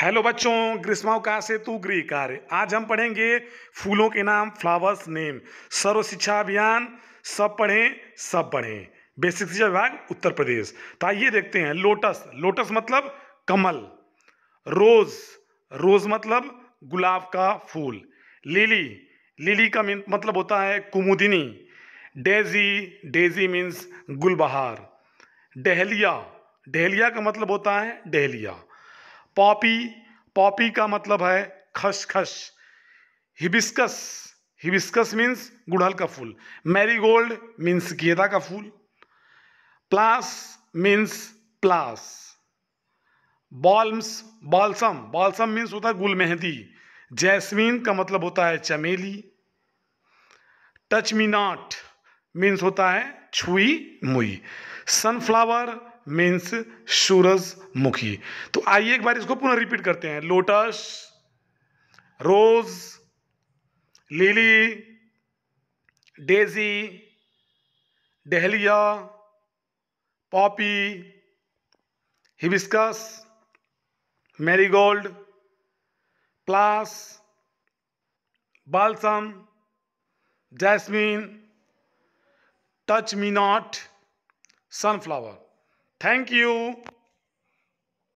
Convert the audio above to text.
Hello बच्चों का से तू गृह कार्य आज हम पढ़ेंगे फूलों के नाम फ्लावर्स नेम सर्व शिक्षा अभियान सब पढ़ें सब पढ़ें बेसिक शिक्षा विभाग उत्तर प्रदेश तो आइए देखते हैं लोटस लोटस मतलब कमल रोज रोज मतलब गुलाब का फूल लिली लिली का मतलब होता है कुमुदिनी डेजी डेजी मीन्स गुलबहार डहलिया डहलिया का मतलब होता है डहलिया पॉपी पॉपी का मतलब है खसखस हिबिस्कस हिबिस्कस मीन्स गुड़हल का फूल मैरीगोल्ड मीन्स गेंदा का फूल प्लास मीन्स प्लास बॉल्स बॉल्सम बॉल्सम मीन्स होता है गुल मेहंदी जैसमीन का मतलब होता है चमेली टच मी नॉट मीन्स होता है छुई मुई सनफ्लावर मीन्स सूरज मुखी तो आइए एक बार इसको पुनः रिपीट करते हैं lotus rose lily daisy dahlia poppy hibiscus marigold phlox balsam jasmine touch me not sunflower Thank you.